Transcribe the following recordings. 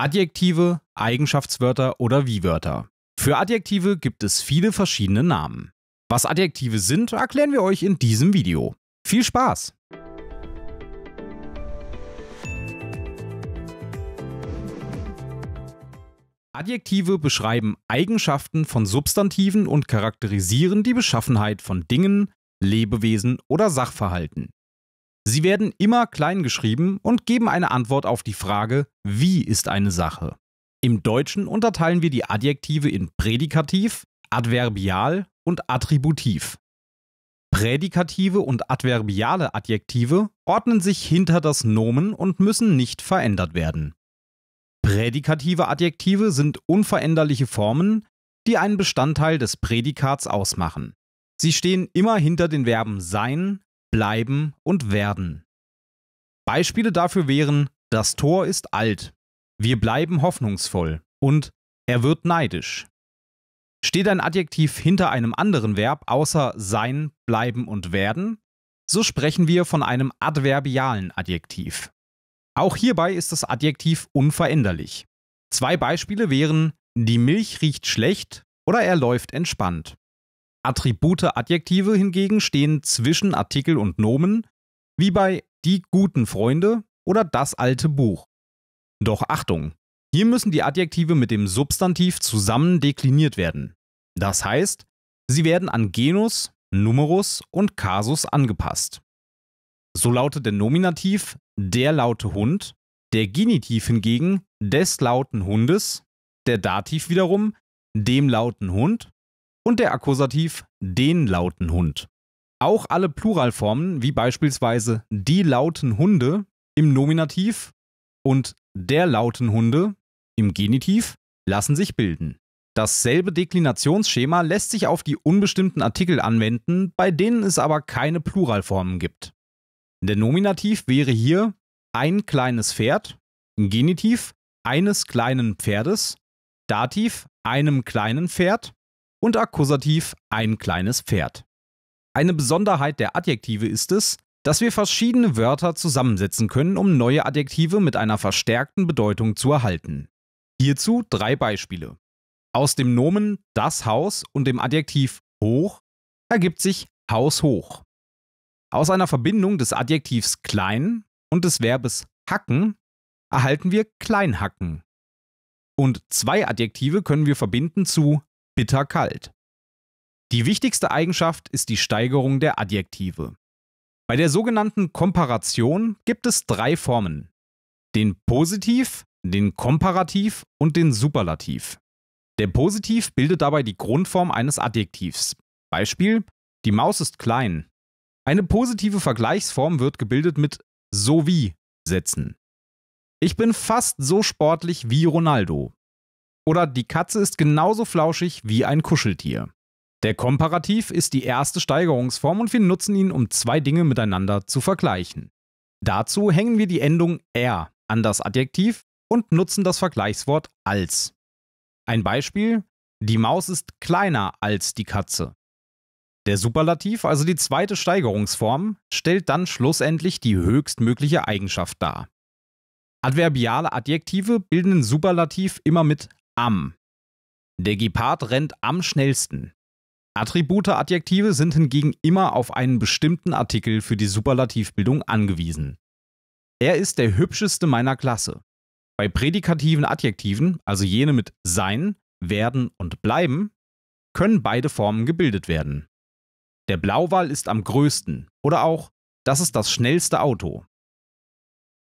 Adjektive, Eigenschaftswörter oder Wie-Wörter. Für Adjektive gibt es viele verschiedene Namen. Was Adjektive sind, erklären wir euch in diesem Video. Viel Spaß! Adjektive beschreiben Eigenschaften von Substantiven und charakterisieren die Beschaffenheit von Dingen, Lebewesen oder Sachverhalten. Sie werden immer klein geschrieben und geben eine Antwort auf die Frage, wie ist eine Sache. Im Deutschen unterteilen wir die Adjektive in Prädikativ, Adverbial und Attributiv. Prädikative und adverbiale Adjektive ordnen sich hinter das Nomen und müssen nicht verändert werden. Prädikative Adjektive sind unveränderliche Formen, die einen Bestandteil des Prädikats ausmachen. Sie stehen immer hinter den Verben sein, bleiben und werden. Beispiele dafür wären Das Tor ist alt, Wir bleiben hoffnungsvoll und Er wird neidisch. Steht ein Adjektiv hinter einem anderen Verb außer sein, bleiben und werden, so sprechen wir von einem adverbialen Adjektiv. Auch hierbei ist das Adjektiv unveränderlich. Zwei Beispiele wären die Milch riecht schlecht oder er läuft entspannt. Attribute Adjektive hingegen stehen zwischen Artikel und Nomen, wie bei die guten Freunde oder das alte Buch. Doch Achtung, hier müssen die Adjektive mit dem Substantiv zusammen dekliniert werden. Das heißt, sie werden an Genus, Numerus und Kasus angepasst. So lautet der Nominativ der laute Hund, der Genitiv hingegen des lauten Hundes, der Dativ wiederum dem lauten Hund und der Akkusativ den lauten Hund. Auch alle Pluralformen, wie beispielsweise die lauten Hunde im Nominativ und der lauten Hunde im Genitiv, lassen sich bilden. Dasselbe Deklinationsschema lässt sich auf die unbestimmten Artikel anwenden, bei denen es aber keine Pluralformen gibt. Der Nominativ wäre hier ein kleines Pferd, Genitiv eines kleinen Pferdes, Dativ einem kleinen Pferd und Akkusativ ein kleines Pferd. Eine Besonderheit der Adjektive ist es, dass wir verschiedene Wörter zusammensetzen können, um neue Adjektive mit einer verstärkten Bedeutung zu erhalten. Hierzu drei Beispiele. Aus dem Nomen das Haus und dem Adjektiv hoch ergibt sich Haus hoch. Aus einer Verbindung des Adjektivs klein und des Verbes hacken erhalten wir kleinhacken. Und zwei Adjektive können wir verbinden zu bitterkalt. Die wichtigste Eigenschaft ist die Steigerung der Adjektive. Bei der sogenannten Komparation gibt es drei Formen. Den Positiv, den Komparativ und den Superlativ. Der Positiv bildet dabei die Grundform eines Adjektivs. Beispiel, die Maus ist klein. Eine positive Vergleichsform wird gebildet mit sowie Sätzen. Ich bin fast so sportlich wie Ronaldo oder die Katze ist genauso flauschig wie ein Kuscheltier. Der Komparativ ist die erste Steigerungsform und wir nutzen ihn, um zwei Dinge miteinander zu vergleichen. Dazu hängen wir die Endung er an das Adjektiv und nutzen das Vergleichswort als. Ein Beispiel, die Maus ist kleiner als die Katze. Der Superlativ, also die zweite Steigerungsform, stellt dann schlussendlich die höchstmögliche Eigenschaft dar. Adverbiale Adjektive bilden den Superlativ immer mit am. Der Gepard rennt am schnellsten. Attribute Adjektive sind hingegen immer auf einen bestimmten Artikel für die Superlativbildung angewiesen. Er ist der hübscheste meiner Klasse. Bei prädikativen Adjektiven, also jene mit sein, werden und bleiben, können beide Formen gebildet werden. Der Blauwal ist am größten oder auch das ist das schnellste Auto.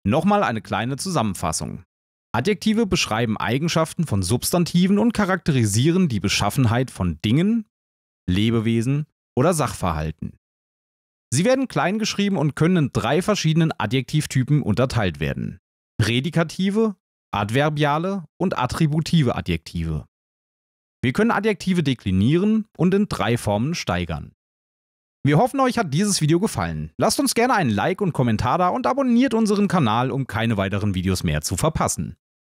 Nochmal eine kleine Zusammenfassung. Adjektive beschreiben Eigenschaften von Substantiven und charakterisieren die Beschaffenheit von Dingen, Lebewesen oder Sachverhalten. Sie werden kleingeschrieben und können in drei verschiedenen Adjektivtypen unterteilt werden. Prädikative, adverbiale und attributive Adjektive. Wir können Adjektive deklinieren und in drei Formen steigern. Wir hoffen, euch hat dieses Video gefallen. Lasst uns gerne einen Like und Kommentar da und abonniert unseren Kanal, um keine weiteren Videos mehr zu verpassen.